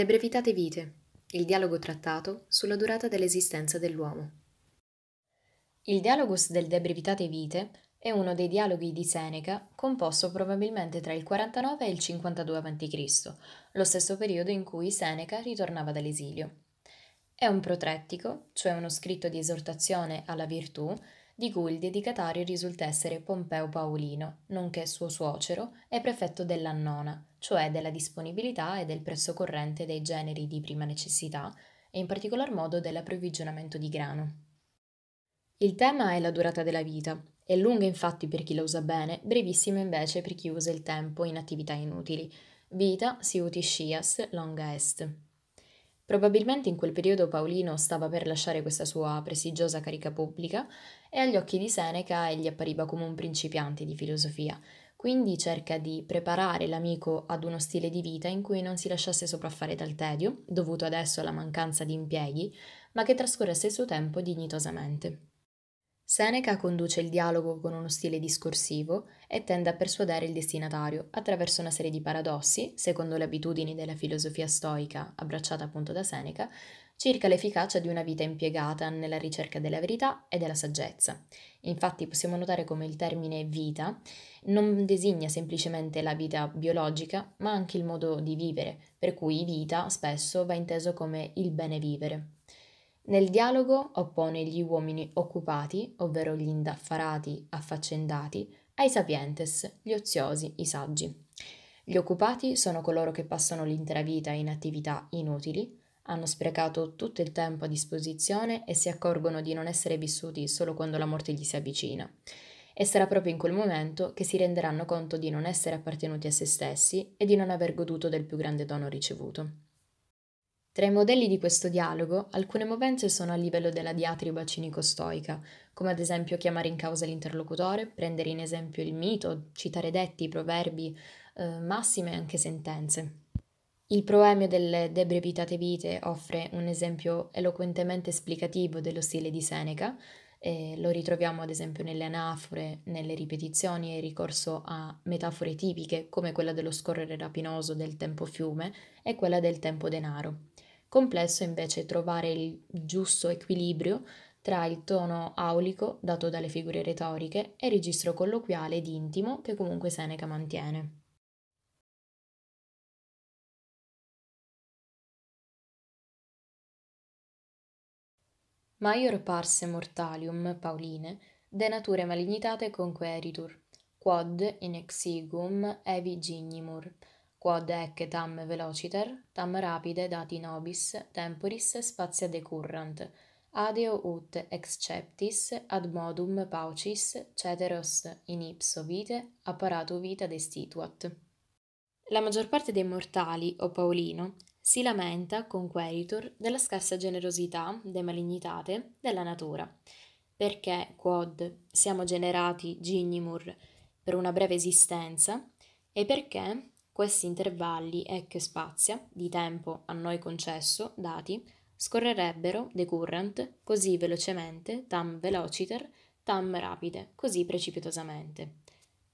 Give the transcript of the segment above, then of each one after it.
De brevitate vite, il dialogo trattato sulla durata dell'esistenza dell'uomo. Il dialogus del De brevitate vite è uno dei dialoghi di Seneca composto probabilmente tra il 49 e il 52 a.C., lo stesso periodo in cui Seneca ritornava dall'esilio. È un protrettico, cioè uno scritto di esortazione alla virtù, di cui il dedicatario risulta essere Pompeo Paolino, nonché suo suocero e prefetto dell'Annona, cioè della disponibilità e del prezzo corrente dei generi di prima necessità e in particolar modo dell'approvvigionamento di grano. Il tema è la durata della vita, è lunga infatti per chi la usa bene, brevissima invece per chi usa il tempo in attività inutili. Vita siuti scias longa est. Probabilmente in quel periodo Paolino stava per lasciare questa sua prestigiosa carica pubblica e agli occhi di Seneca egli appariva come un principiante di filosofia, quindi cerca di preparare l'amico ad uno stile di vita in cui non si lasciasse sopraffare dal tedio, dovuto adesso alla mancanza di impieghi, ma che trascorresse il suo tempo dignitosamente. Seneca conduce il dialogo con uno stile discorsivo e tende a persuadere il destinatario attraverso una serie di paradossi, secondo le abitudini della filosofia stoica abbracciata appunto da Seneca, circa l'efficacia di una vita impiegata nella ricerca della verità e della saggezza. Infatti possiamo notare come il termine vita non designa semplicemente la vita biologica, ma anche il modo di vivere, per cui vita spesso va inteso come il bene vivere. Nel dialogo oppone gli uomini occupati, ovvero gli indaffarati, affaccendati, ai sapientes, gli oziosi, i saggi. Gli occupati sono coloro che passano l'intera vita in attività inutili, hanno sprecato tutto il tempo a disposizione e si accorgono di non essere vissuti solo quando la morte gli si avvicina. E sarà proprio in quel momento che si renderanno conto di non essere appartenuti a se stessi e di non aver goduto del più grande dono ricevuto. Tra i modelli di questo dialogo, alcune movenze sono a livello della diatriba cinico-stoica, come ad esempio chiamare in causa l'interlocutore, prendere in esempio il mito, citare detti, proverbi, eh, massime e anche sentenze. Il proemio delle De brevitate vite offre un esempio eloquentemente esplicativo dello stile di Seneca, e lo ritroviamo ad esempio nelle anafore, nelle ripetizioni e il ricorso a metafore tipiche come quella dello scorrere rapinoso del tempo fiume e quella del tempo denaro. Complesso invece trovare il giusto equilibrio tra il tono aulico dato dalle figure retoriche e il registro colloquiale ed intimo che comunque Seneca mantiene. Maior parse mortalium, Pauline, de nature malignitate conqueritur, quod in exigum evi gignimur, quod ec tam velociter, tam rapide dati nobis, temporis spazia decurrant, adeo ut exceptis ad modum paucis ceteros in ipso vite apparato vita destituat. La maggior parte dei mortali, o Paulino, si lamenta, con Queritor, della scarsa generosità, de malignitate, della natura. Perché, quod, siamo generati, gignimur, per una breve esistenza, e perché questi intervalli, ecce spazia, di tempo a noi concesso, dati, scorrerebbero, decurrent, così velocemente, tam velociter, tam rapide, così precipitosamente.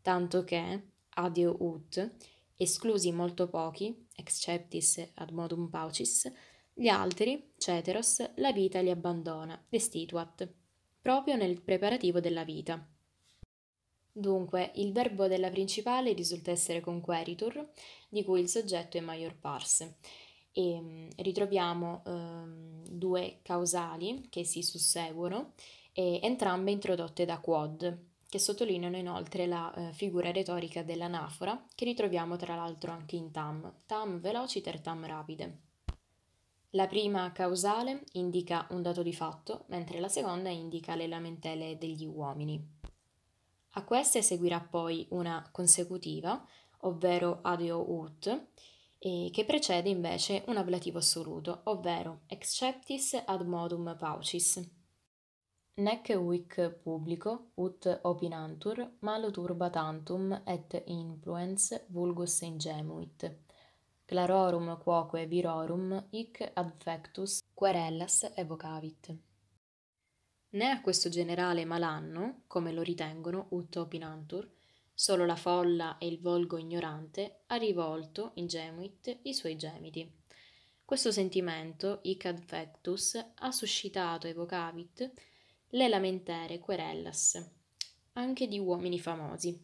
Tanto che, adio ut, esclusi molto pochi, exceptis ad modum paucis, gli altri, ceteros, la vita li abbandona, destituat, proprio nel preparativo della vita. Dunque, il verbo della principale risulta essere conqueritur, di cui il soggetto è maior pars. E mm, ritroviamo ehm, due causali che si susseguono, e entrambe introdotte da quod, che sottolineano inoltre la eh, figura retorica dell'anafora, che ritroviamo tra l'altro anche in Tam, Tam velociter, Tam rapide. La prima causale indica un dato di fatto, mentre la seconda indica le lamentele degli uomini. A queste seguirà poi una consecutiva, ovvero adeo ut, che precede invece un ablativo assoluto, ovvero exceptis ad modum paucis. Nec huic publico, ut opinantur, malo turba tantum et influens vulgus ingemuit. Clarorum quoque virorum hic adfectus querellas evocavit. Né a questo generale malanno, come lo ritengono ut opinantur, solo la folla e il volgo ignorante ha rivolto, ingemuit, i suoi gemiti. Questo sentimento, hic adfectus, ha suscitato, evocavit, le lamentere querellas, anche di uomini famosi.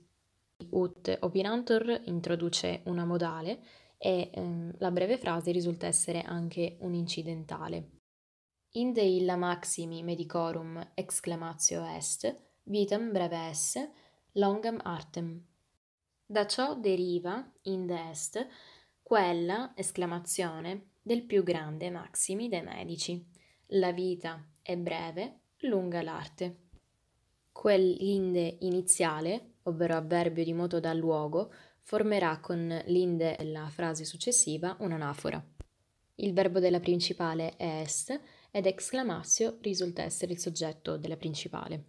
Ut opinantur introduce una modale e ehm, la breve frase risulta essere anche un incidentale. Inde illa maximi medicorum exclamatio est, vitam breve es, longam artem. Da ciò deriva, inde est, quella esclamazione del più grande maximi dei medici. La vita è breve lunga l'arte. Quell'inde iniziale, ovvero avverbio di moto da luogo, formerà con l'inde della frase successiva un'anafora. Il verbo della principale è est ed exclamatio risulta essere il soggetto della principale.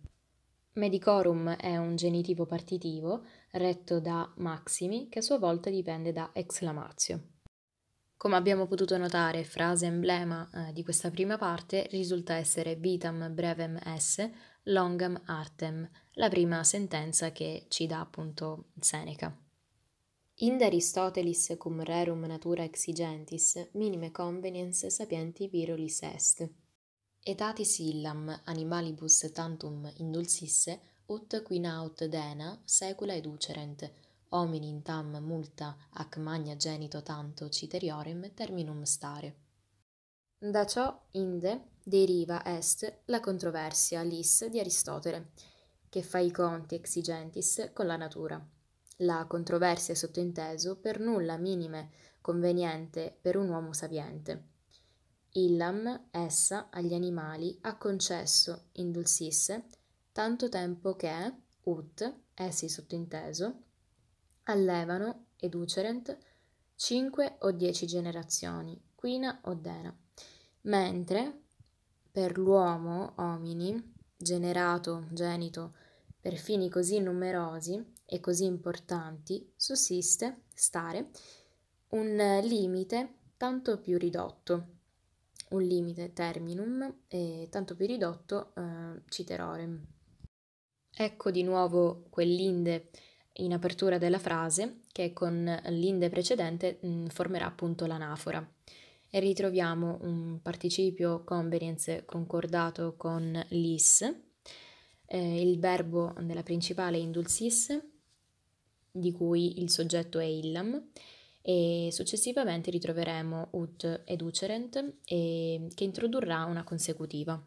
Medicorum è un genitivo partitivo retto da maximi che a sua volta dipende da exclamatio. Come abbiamo potuto notare, frase emblema eh, di questa prima parte risulta essere vitam brevem esse, longam artem, la prima sentenza che ci dà appunto Seneca. Ind Aristotelis cum rerum natura exigentis, minime conveniens sapienti virulis est. Etatis illam animalibus tantum indulcisse, ut qui naut dena secula educerent, in tam multa ac magna genito tanto citeriorem terminum stare. Da ciò, inde, deriva est la controversia lis di Aristotele, che fa i conti exigentis con la natura. La controversia è sottinteso per nulla minime conveniente per un uomo sapiente. Illam, essa, agli animali ha concesso, indulsisse, tanto tempo che, ut, essi sottinteso, allevano, educerent, 5 o 10 generazioni, quina o dena, mentre per l'uomo, homini, generato, genito, per fini così numerosi e così importanti, sussiste, stare, un limite tanto più ridotto, un limite terminum e tanto più ridotto eh, citerorem. Ecco di nuovo quell'inde in apertura della frase che con l'inde precedente mh, mm, formerà appunto l'anafora. E ritroviamo un participio convenience concordato con lis, eh, il verbo della principale indulsis, di cui il soggetto è illam, e successivamente ritroveremo ut educerent, e, che introdurrà una consecutiva.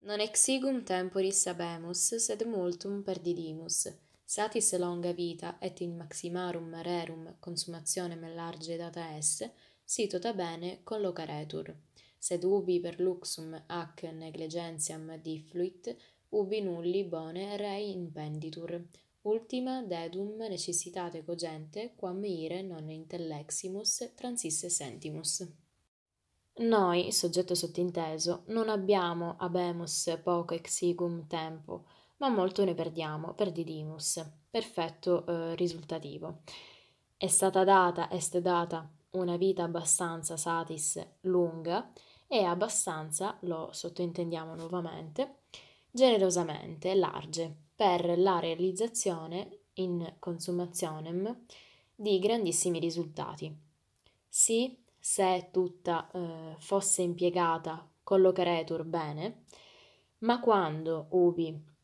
Non exigum temporis habemus, sed multum perdidimus satis longa vita et in maximarum rerum consumazione mellarge data esse, situta bene con collocaretur. Sed ubi per luxum ac negligentiam diffluit, ubi nulli bone rei impenditur. Ultima dedum necessitate cogente, quam ire non intelleximus transisse sentimus. Noi, soggetto sottinteso, non abbiamo, abemus, poco exigum tempo, ma molto ne perdiamo per Didymus, perfetto eh, risultativo. È stata data, est data, una vita abbastanza satis lunga e abbastanza, lo sottintendiamo nuovamente, generosamente large per la realizzazione in consumazionem di grandissimi risultati. Sì, se tutta eh, fosse impiegata collocaretur bene, ma quando ubi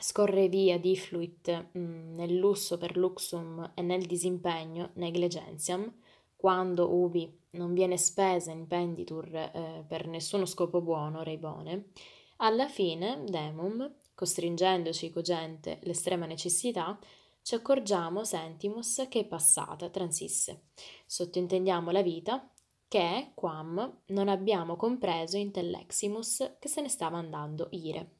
scorre via di fluit mm, nel lusso per luxum e nel disimpegno negligentiam, quando ubi non viene spesa in penditur eh, per nessuno scopo buono, reibone, alla fine, demum, costringendoci cogente l'estrema necessità, ci accorgiamo, sentimus, che è passata, transisse. Sottintendiamo la vita, che, quam, non abbiamo compreso intelleximus, che se ne stava andando ire.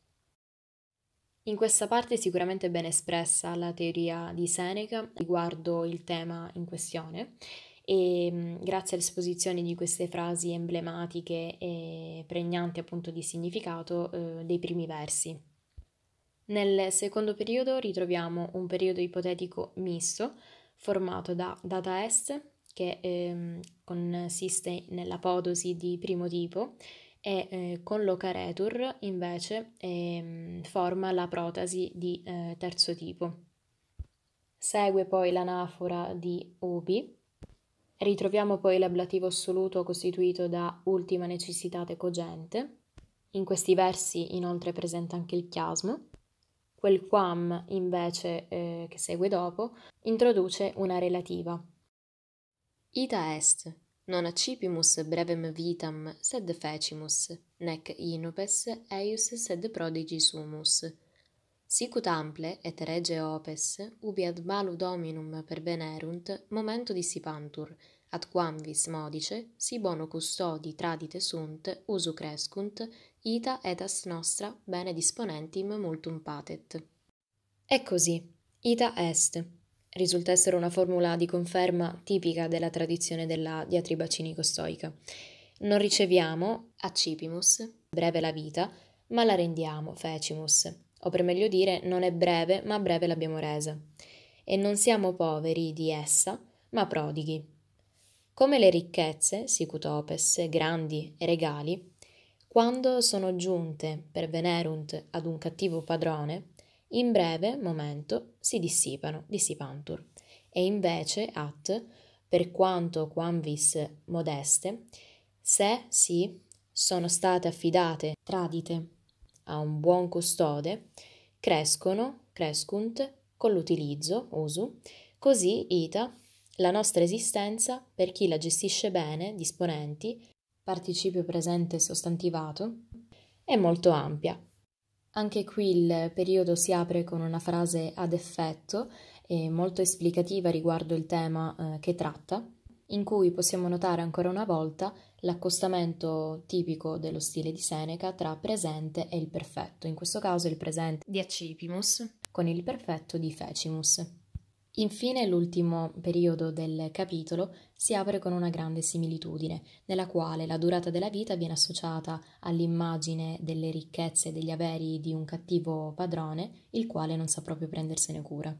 In questa parte è sicuramente ben espressa la teoria di Seneca riguardo il tema in questione e mm, grazie all'esposizione di queste frasi emblematiche e pregnanti appunto di significato eh, dei primi versi. Nel secondo periodo ritroviamo un periodo ipotetico misto formato da data est, che eh, consiste nell'apodosi di primo tipo, e eh, con l'ocaretur invece eh, forma la protasi di eh, terzo tipo. Segue poi l'anafora di ubi. Ritroviamo poi l'ablativo assoluto costituito da ultima necessitate cogente. In questi versi inoltre presenta anche il chiasmo. Quel quam invece eh, che segue dopo introduce una relativa. Ita est, non accipimus brevem vitam sed fecimus nec inopes eius sed prodigi sumus sic ut ample et rege opes ubi ad malu dominum per venerunt momento dissipantur ad quam vis modice si bono custodi tradite sunt usu crescunt ita et as nostra bene disponentim multum patet e così ita est risulta essere una formula di conferma tipica della tradizione della diatriba cinico-stoica. Non riceviamo accipimus, breve la vita, ma la rendiamo fecimus, o per meglio dire non è breve, ma breve l'abbiamo resa. E non siamo poveri di essa, ma prodighi. Come le ricchezze, sicutopes, grandi e regali, quando sono giunte per venerunt ad un cattivo padrone, in breve momento si dissipano, dissipantur. E invece at, per quanto quamvis modeste, se sì sono state affidate tradite a un buon custode, crescono, crescunt, con l'utilizzo, usu, così ita, la nostra esistenza, per chi la gestisce bene, disponenti, participio presente sostantivato, è molto ampia, anche qui il periodo si apre con una frase ad effetto e molto esplicativa riguardo il tema eh, che tratta, in cui possiamo notare ancora una volta l'accostamento tipico dello stile di Seneca tra presente e il perfetto, in questo caso il presente di Acipimus con il perfetto di Fecimus. Infine, l'ultimo periodo del capitolo si apre con una grande similitudine, nella quale la durata della vita viene associata all'immagine delle ricchezze e degli averi di un cattivo padrone, il quale non sa proprio prendersene cura.